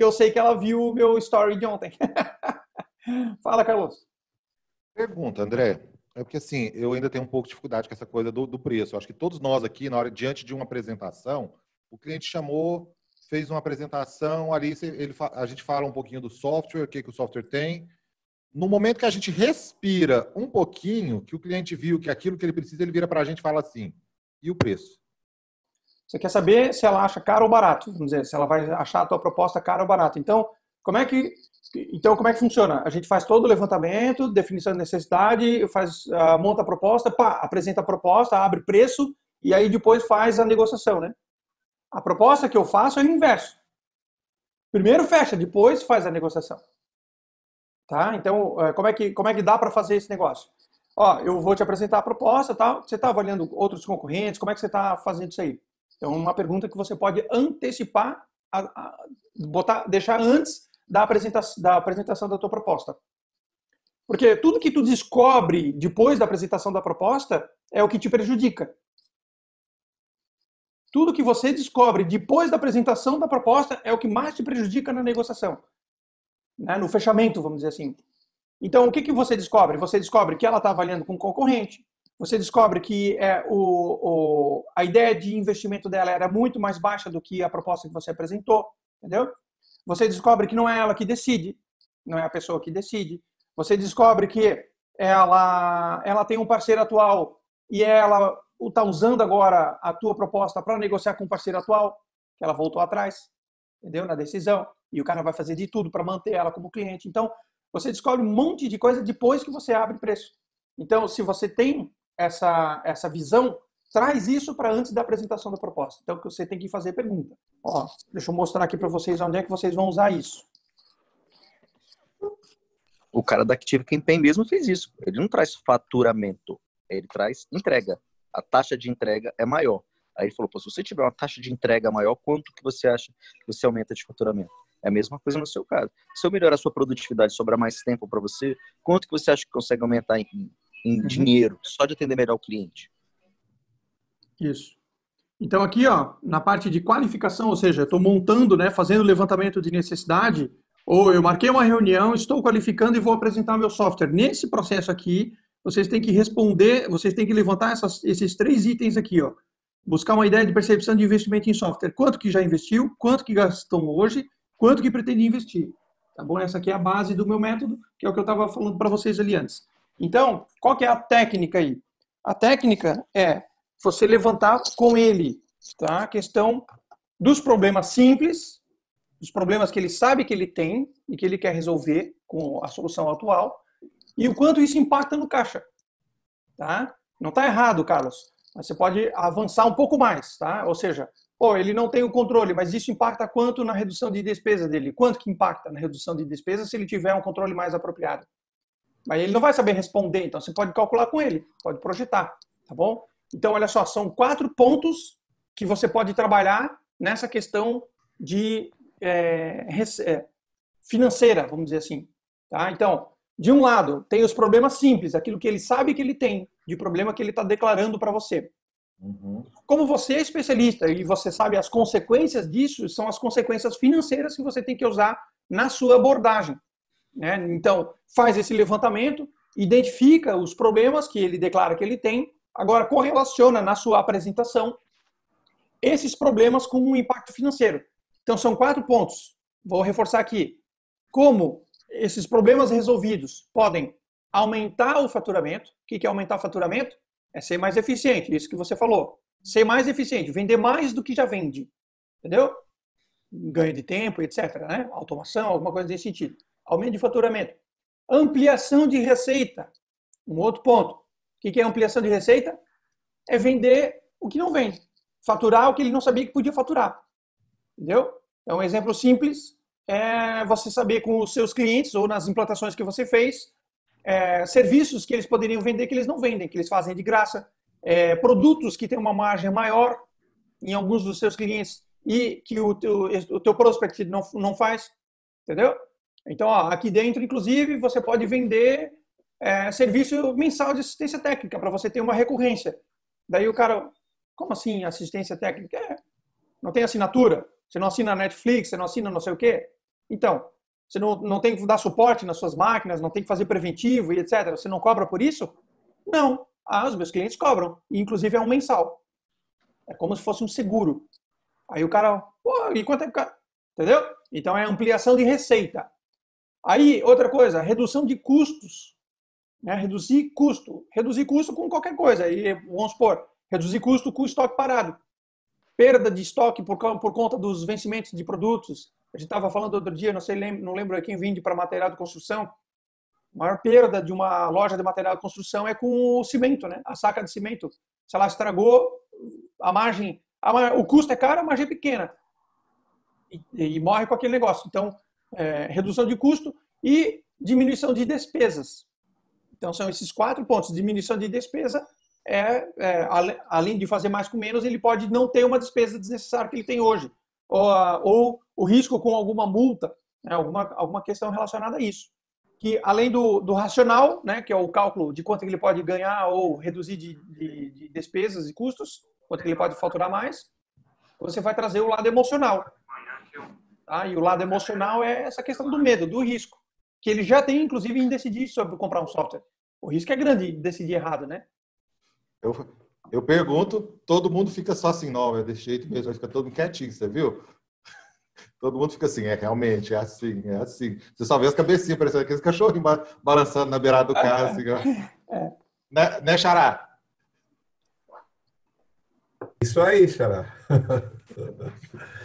porque eu sei que ela viu o meu story de ontem. Fala, Carlos. Pergunta, André. É porque assim, eu ainda tenho um pouco de dificuldade com essa coisa do, do preço. Eu acho que todos nós aqui, na hora diante de uma apresentação, o cliente chamou, fez uma apresentação ali, ele, a gente fala um pouquinho do software, o que, que o software tem. No momento que a gente respira um pouquinho, que o cliente viu que aquilo que ele precisa, ele vira para a gente e fala assim: e o preço? Você quer saber se ela acha caro ou barato, vamos dizer, se ela vai achar a tua proposta cara ou barata. Então, como é que então como é que funciona? A gente faz todo o levantamento, definição de necessidade, faz ah, monta a proposta, pá, apresenta a proposta, abre preço e aí depois faz a negociação, né? A proposta que eu faço é o inverso. Primeiro fecha, depois faz a negociação. Tá? Então, eh, como é que como é que dá para fazer esse negócio? Ó, eu vou te apresentar a proposta, tal. Tá? Você está avaliando outros concorrentes? Como é que você está fazendo isso aí? Então, uma pergunta que você pode antecipar, a, a, botar, deixar antes da apresentação, da apresentação da tua proposta. Porque tudo que tu descobre depois da apresentação da proposta é o que te prejudica. Tudo que você descobre depois da apresentação da proposta é o que mais te prejudica na negociação. Né? No fechamento, vamos dizer assim. Então, o que, que você descobre? Você descobre que ela está avaliando com o concorrente, você descobre que é, o, o, a ideia de investimento dela era muito mais baixa do que a proposta que você apresentou, entendeu? Você descobre que não é ela que decide, não é a pessoa que decide. Você descobre que ela, ela tem um parceiro atual e ela está usando agora a tua proposta para negociar com o parceiro atual, que ela voltou atrás, entendeu? Na decisão. E o cara vai fazer de tudo para manter ela como cliente. Então, você descobre um monte de coisa depois que você abre preço. Então, se você tem essa, essa visão, traz isso para antes da apresentação da proposta. Então, você tem que fazer é pergunta. Ó, deixa eu mostrar aqui para vocês onde é que vocês vão usar isso. O cara da Active Campaign mesmo fez isso. Ele não traz faturamento, ele traz entrega. A taxa de entrega é maior. Aí ele falou, Pô, se você tiver uma taxa de entrega maior, quanto que você acha que você aumenta de faturamento? É a mesma coisa no seu caso. Se eu melhorar a sua produtividade, sobrar mais tempo para você, quanto que você acha que consegue aumentar em em uhum. dinheiro, só de atender melhor o cliente. Isso. Então aqui, ó, na parte de qualificação, ou seja, estou montando, né, fazendo levantamento de necessidade, ou eu marquei uma reunião, estou qualificando e vou apresentar meu software. Nesse processo aqui, vocês têm que responder, vocês têm que levantar essas, esses três itens aqui, ó. Buscar uma ideia de percepção de investimento em software. Quanto que já investiu, quanto que gastam hoje, quanto que pretende investir. Tá bom? Essa aqui é a base do meu método, que é o que eu estava falando para vocês ali antes. Então, qual que é a técnica aí? A técnica é você levantar com ele tá? a questão dos problemas simples, dos problemas que ele sabe que ele tem e que ele quer resolver com a solução atual, e o quanto isso impacta no caixa. Tá? Não está errado, Carlos. Mas você pode avançar um pouco mais, tá? Ou seja, pô, ele não tem o controle, mas isso impacta quanto na redução de despesa dele? Quanto que impacta na redução de despesa se ele tiver um controle mais apropriado? Mas ele não vai saber responder, então você pode calcular com ele, pode projetar, tá bom? Então, olha só, são quatro pontos que você pode trabalhar nessa questão de é, é financeira, vamos dizer assim. Tá? Então, de um lado, tem os problemas simples, aquilo que ele sabe que ele tem, de problema que ele está declarando para você. Uhum. Como você é especialista e você sabe as consequências disso, são as consequências financeiras que você tem que usar na sua abordagem. Né? Então, faz esse levantamento, identifica os problemas que ele declara que ele tem, agora correlaciona na sua apresentação esses problemas com o um impacto financeiro. Então, são quatro pontos. Vou reforçar aqui. Como esses problemas resolvidos podem aumentar o faturamento. O que é aumentar o faturamento? É ser mais eficiente, isso que você falou. Ser mais eficiente, vender mais do que já vende. Entendeu? Ganho de tempo, etc. Né? Automação, alguma coisa desse sentido aumento de faturamento. Ampliação de receita. Um outro ponto. O que é ampliação de receita? É vender o que não vende. Faturar o que ele não sabia que podia faturar. Entendeu? Então, um exemplo simples é você saber com os seus clientes ou nas implantações que você fez, é, serviços que eles poderiam vender que eles não vendem, que eles fazem de graça, é, produtos que têm uma margem maior em alguns dos seus clientes e que o teu, o teu prospect não, não faz, entendeu? Então, ó, aqui dentro, inclusive, você pode vender é, serviço mensal de assistência técnica para você ter uma recorrência. Daí o cara, como assim assistência técnica? É, não tem assinatura? Você não assina Netflix, você não assina não sei o quê? Então, você não, não tem que dar suporte nas suas máquinas, não tem que fazer preventivo e etc. Você não cobra por isso? Não. Ah, os meus clientes cobram. E, inclusive, é um mensal. É como se fosse um seguro. Aí o cara, pô, e quanto é que... Entendeu? Então, é ampliação de receita. Aí, outra coisa, redução de custos. Né? Reduzir custo. Reduzir custo com qualquer coisa. E, vamos supor, reduzir custo com estoque parado. Perda de estoque por, por conta dos vencimentos de produtos. A gente estava falando outro dia, não sei, não lembro quem vende para material de construção. A maior perda de uma loja de material de construção é com o cimento, né? A saca de cimento. Se ela estragou, a margem, a o custo é caro, a margem é pequena. E, e morre com aquele negócio. Então, é, redução de custo e diminuição de despesas. Então, são esses quatro pontos. Diminuição de despesa é, é, além de fazer mais com menos, ele pode não ter uma despesa desnecessária que ele tem hoje, ou, ou o risco com alguma multa, né, alguma, alguma questão relacionada a isso. Que além do, do racional, né, que é o cálculo de quanto ele pode ganhar ou reduzir de, de, de despesas e custos, quanto ele pode faturar mais, você vai trazer o lado emocional, Tá? E o lado emocional é essa questão do medo, do risco, que ele já tem, inclusive, em decidir sobre comprar um software. O risco é grande de decidir errado, né? Eu, eu pergunto, todo mundo fica só assim, não, é desse jeito mesmo, fica todo mundo quietinho, você viu? Todo mundo fica assim, é realmente, é assim, é assim. Você só vê as cabecinhas parecendo aqueles cachorros balançando na beirada do carro, assim, ó. É. Né, né, Xará? Isso aí, Xará.